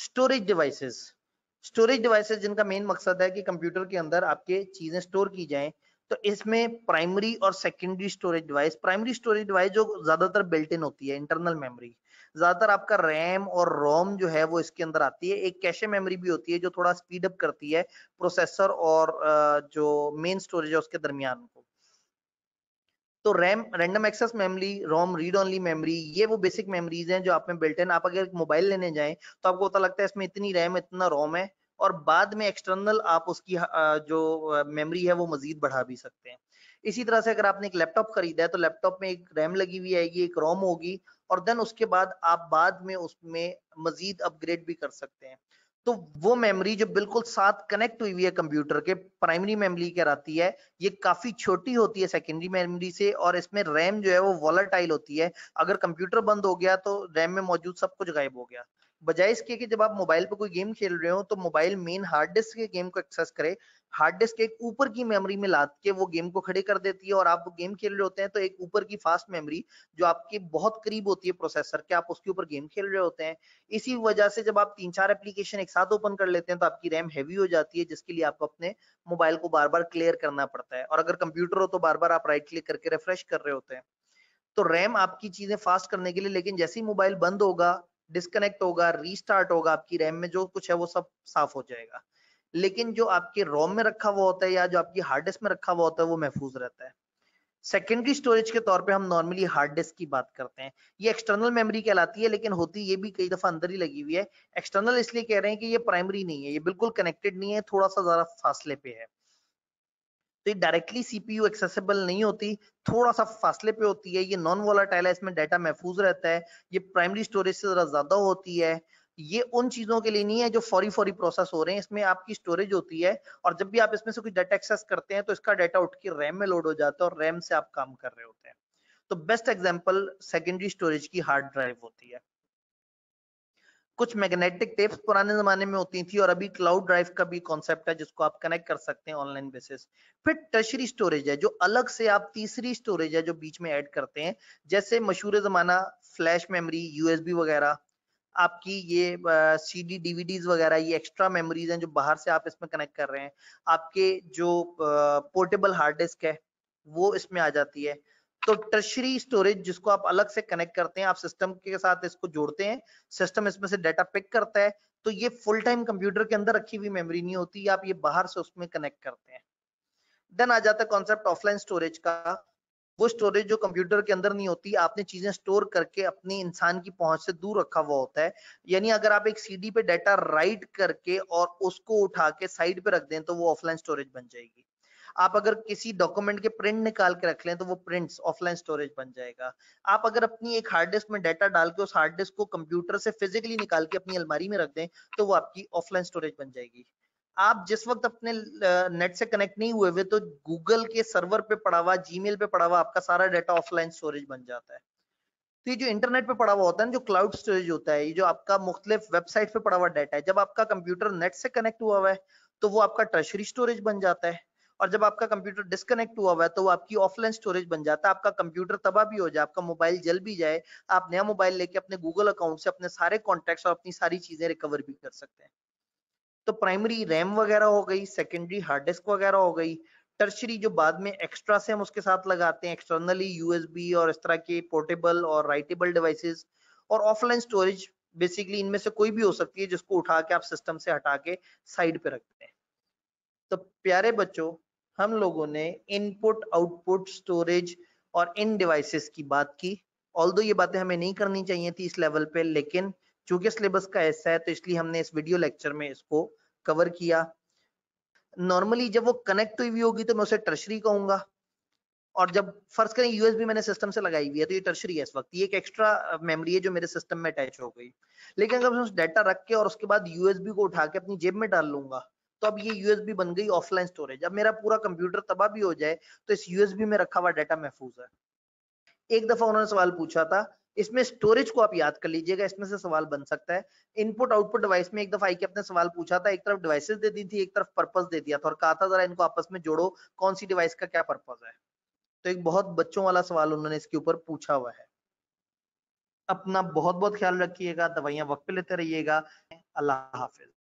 storage devices storage devices जिनका main मकसद है कि कंप्यूटर के अंदर आपके चीजें स्टोर की जाएं तो इसमें प्राइमरी और secondary storage device primary storage device जो ज्यादातर बिल्ट इन होती है इंटरनल मेमोरी ज्यादातर आपका रैम और रोम जो है वो इसके अंदर आती है एक कैशे मेमोरी भी होती है जो थोड़ा स्पीड अप करती है प्रोसेसर और जो मेन स्टोरेज है उसके दरमियान को तो RAM random access memory ROM read only memory ये वो बेसिक मेमोरीज हैं जो आप में बिल्ट इन आप अगर मोबाइल लेने जाएं तो आपको पता लगता है इसमें इतनी रैम इतना रोम है और बाद में एक्सटर्नल आप उसकी जो मेमोरी है वो मजीद बढ़ा भी सकते हैं इसी तरह से अगर आपने एक लैपटॉप खरीदा है तो लैपटॉप में एक रैम लगी हुई आएगी एक रोम होगी और देन उसके बाद आप बाद में उसमें मजीद अपग्रेड भी कर सकते हैं तो वो मेमोरी जो बिल्कुल साथ कनेक्ट हुई हुई है कंप्यूटर के प्राइमरी मेमोरी कहलाती है ये काफी छोटी होती है सेकेंडरी मेमोरी से और इसमें रैम जो है वो वॉलेटाइल होती है अगर कंप्यूटर बंद हो गया तो रैम में मौजूद सब कुछ गायब हो गया बजाय इसके कि जब आप मोबाइल पर कोई गेम खेल रहे हो तो मोबाइल मेन हार्ड डिस्क के गेम को एक्सेस करे हार्ड डिस्क एक ऊपर की मेमोरी में लाद के वो गेम को खड़े कर देती है और आप वो गेम खेल रहे होते हैं तो एक ऊपर की फास्ट मेमोरी जो आपके बहुत करीब होती है प्रोसेसर के आप उसके ऊपर गेम खेल रहे होते हैं इसी वजह से जब आप तीन चार एप्लीकेशन एक साथ ओपन कर लेते हैं तो आपकी रैम हैवी हो जाती है जिसके लिए आपको अपने मोबाइल को बार बार क्लियर करना पड़ता है और अगर कंप्यूटर हो तो बार बार आप राइट क्लिक करके रिफ्रेश कर रहे होते हैं तो रैम आपकी चीजें फास्ट करने के लिए लेकिन जैसे ही मोबाइल बंद होगा डिस्कनेक्ट होगा रीस्टार्ट होगा आपकी रैम में जो कुछ है वो सब साफ हो जाएगा लेकिन जो आपके रोम में रखा हुआ होता है या जो आपकी हार्ड डिस्क में रखा हुआ होता है वो महफूज रहता है सेकेंडरी स्टोरेज के तौर पे हम नॉर्मली हार्ड डिस्क की बात करते हैं ये एक्सटर्नल मेमोरी कहलाती है लेकिन होती ये भी कई दफा अंदर ही लगी हुई है एक्सटर्नल इसलिए कह रहे हैं कि ये प्राइमरी नहीं है ये बिल्कुल कनेक्टेड नहीं है थोड़ा सा जरा फासले पे है तो ये डायरेक्टली सीपीयू एक्सेसिबल नहीं होती थोड़ा सा फासले पे होती है ये नॉन वॉलाटाइल है इसमें डाटा महफूज रहता है ये प्राइमरी स्टोरेज से जरा ज्यादा होती है ये उन चीजों के लिए नहीं है जो फौरी फौरी प्रोसेस हो रहे हैं इसमें आपकी स्टोरेज होती है और जब भी आप इसमें से कुछ डाटा एक्सेस करते हैं तो इसका डाटा उठ के रैम में लोड हो जाता है और रैम से आप काम कर रहे होते हैं तो बेस्ट एग्जाम्पल सेकेंडरी स्टोरेज की हार्ड ड्राइव होती है कुछ मैग्नेटिक टेप्स पुराने जमाने में होती थी और अभी क्लाउड ड्राइव का भी कॉन्सेप्ट है जिसको आप कनेक्ट कर सकते हैं ऑनलाइन बेसिस फिर टर्शरी स्टोरेज है जो अलग से आप तीसरी स्टोरेज है जो बीच में ऐड करते हैं जैसे मशहूर जमाना फ्लैश मेमोरी यूएसबी वगैरह आपकी ये सी डी डीवीडीज वगैरह ये एक्स्ट्रा मेमोरीज हैं जो बाहर से आप इसमें कनेक्ट कर रहे हैं आपके जो पोर्टेबल हार्ड डिस्क है वो इसमें आ जाती है तो टर्शरी स्टोरेज जिसको आप अलग से कनेक्ट करते हैं आप सिस्टम के साथ इसको जोड़ते हैं सिस्टम इसमें से डाटा पिक करता है तो ये फुल टाइम कंप्यूटर के अंदर रखी हुई मेमोरी नहीं होती आप ये बाहर से उसमें कनेक्ट करते हैं देन आ जाता है कॉन्सेप्ट ऑफलाइन स्टोरेज का वो स्टोरेज जो कंप्यूटर के अंदर नहीं होती आपने चीजें स्टोर करके अपने इंसान की पहुंच से दूर रखा हुआ होता है यानी अगर आप एक सीडी पे डाटा राइट करके और उसको उठा के साइड पे रख दें तो वो ऑफलाइन स्टोरेज बन जाएगी आप अगर किसी डॉक्यूमेंट के प्रिंट निकाल के रख लें तो वो प्रिंट्स ऑफलाइन स्टोरेज बन जाएगा आप अगर अपनी एक हार्ड डिस्क में डाटा डाल के उस हार्ड डिस्क को कंप्यूटर से फिजिकली निकाल के अपनी अलमारी में रख दें तो वो आपकी ऑफलाइन स्टोरेज बन जाएगी आप जिस वक्त अपने नेट से कनेक्ट नहीं हुए हुए तो गूगल के सर्वर पे पड़ा हुआ जीमेल पे पड़ा हुआ आपका सारा डाटा ऑफलाइन स्टोरेज बन जाता है तो ये जो इंटरनेट पे पड़ा हुआ होता है ना जो क्लाउड स्टोरेज होता है ये जो आपका मुख्तलिफ वेबसाइट पे पड़ा हुआ डाटा है जब आपका कंप्यूटर नेट से कनेक्ट हुआ हुआ है तो वो आपका ट्रेशरी स्टोरेज बन जाता है और जब आपका कंप्यूटर डिस्कनेक्ट हुआ हुआ है तो वो आपकी ऑफलाइन स्टोरेज बन जाता है आपका कंप्यूटर तबाह भी हो जाए आपका मोबाइल जल भी जाए आप नया मोबाइल लेके अपने गूगल अकाउंट से अपने सारे कॉन्टेक्ट और अपनी सारी चीजें रिकवर भी कर सकते हैं तो प्राइमरी रैम वगैरह हो गई सेकेंडरी हार्ड डिस्क वगैरह हो गई टर्शरी जो बाद में एक्स्ट्रा से हम उसके साथ लगाते हैं एक्सटर्नली यूएसबी और इस तरह के पोर्टेबल और राइटेबल डिवाइसेस और ऑफलाइन स्टोरेज बेसिकली इनमें से कोई भी हो सकती है जिसको उठा के आप सिस्टम से हटा के साइड पे रखते हैं तो प्यारे बच्चों हम लोगों ने इनपुट आउटपुट स्टोरेज और इन डिवाइसेस की बात की ऑल ये बातें हमें नहीं करनी चाहिए थी इस लेवल पे लेकिन चूंकि सिलेबस का ऐसा है तो इसलिए हमने इस वीडियो लेक्चर में इसको कवर किया नॉर्मली जब वो कनेक्ट हुई हुई होगी तो मैं उसे टर्शरी कहूंगा और जब फर्ज करें यूएसबी मैंने सिस्टम से लगाई हुई है तो ये टर्शरी है इस वक्त ये एक एक्स्ट्रा मेमोरी uh, है जो मेरे सिस्टम में अटैच हो गई लेकिन अगर मैं उस डाटा रख के और उसके बाद यूएसबी को उठा के अपनी जेब में डाल लूंगा तो अब ये यूएसबी बन गई ऑफलाइन स्टोरेज अब मेरा पूरा कंप्यूटर तबाह भी हो जाए तो इस यूएसबी में रखा हुआ डाटा महफूज है एक दफा उन्होंने सवाल पूछा था इसमें स्टोरेज को आप याद कर लीजिएगा इसमें से सवाल बन सकता है इनपुट आउटपुट डिवाइस में एक दफा आई के अपने सवाल पूछा था एक तरफ डिवाइसेस दे दी थी एक तरफ पर्पस दे दिया था और कहा था जरा इनको आपस में जोड़ो कौन सी डिवाइस का क्या पर्पस है तो एक बहुत बच्चों वाला सवाल उन्होंने इसके ऊपर पूछा हुआ है अपना बहुत बहुत ख्याल रखिएगा दवाइयां वक्त पे लेते रहिएगा अल्लाह हाफिज